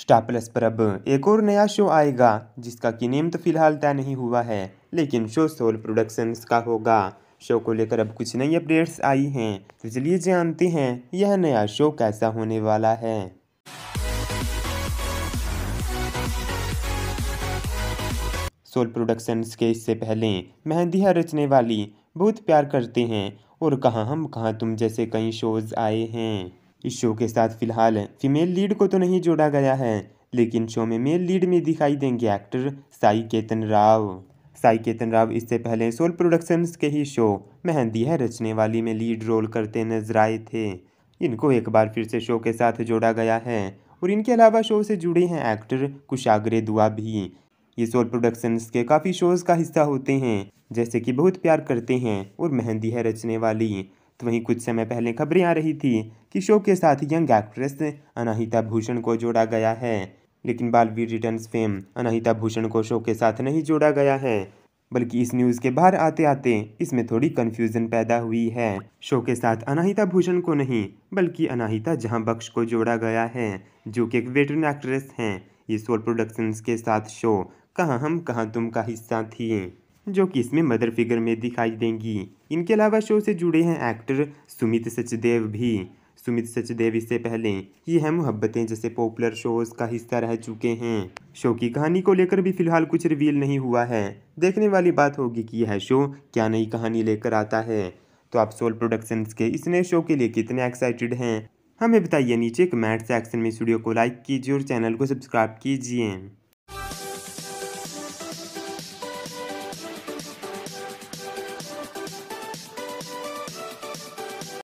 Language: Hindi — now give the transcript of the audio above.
स्टार प्लस पर अब एक और नया शो आएगा जिसका कि नेम तो फिलहाल तय नहीं हुआ है लेकिन शो सोल प्रोडक्शंस का होगा शो को लेकर अब कुछ नई अपडेट्स आई हैं तो चलिए जानते हैं यह नया शो कैसा होने वाला है सोल प्रोडक्शंस के इससे पहले मेहंदी हर रचने वाली बहुत प्यार करते हैं और कहाँ हम कहाँ तुम जैसे कई शोज आए हैं इस शो के साथ फिलहाल फीमेल लीड को तो नहीं जोड़ा गया है लेकिन शो में मेल लीड में दिखाई देंगे एक्टर साई केतन राव साई केतन राव इससे पहले सोल प्रोडक्शंस के ही शो मेहंदी है रचने वाली में लीड रोल करते नजर आए थे इनको एक बार फिर से शो के साथ जोड़ा गया है और इनके अलावा शो से जुड़े हैं एक्टर कुशागरे दुआ भी ये सोल प्रोडक्शंस के काफ़ी शोज़ का हिस्सा होते हैं जैसे कि बहुत प्यार करते हैं और मेहंदी है रचने वाली तो वहीं कुछ समय पहले खबरें आ रही थी कि शो के साथ यंग एक्ट्रेस अनाहिता भूषण को जोड़ा गया है लेकिन बालवीर रिटर्न्स फेम अनाहिता भूषण को शो के साथ नहीं जोड़ा गया है बल्कि इस न्यूज़ के बाहर आते आते इसमें थोड़ी कन्फ्यूज़न पैदा हुई है शो के साथ अनाहिता भूषण को नहीं बल्कि अनाहिता जहां बख्श को जोड़ा गया है जो कि एक वेटरन एक्ट्रेस हैं ये सोल प्रोडक्शंस के साथ शो कहां हम कहां तुम का हिस्सा थी जो कि इसमें मदर फिगर में दिखाई देंगी इनके अलावा शो से जुड़े हैं एक्टर सुमित सचदेव भी सुमित सचदेव इससे पहले ये है मोहब्बतें जैसे पॉपुलर शोज का हिस्सा रह चुके हैं शो की कहानी को लेकर भी फिलहाल कुछ रिवील नहीं हुआ है देखने वाली बात होगी कि यह शो क्या नई कहानी लेकर आता है तो आप सोल प्रोडक्शंस के इस नए शो के लिए कितने एक्साइटेड हैं हमें बताइए नीचे कमेंट सेक्शन में स्टूडियो को लाइक कीजिए और चैनल को सब्सक्राइब कीजिए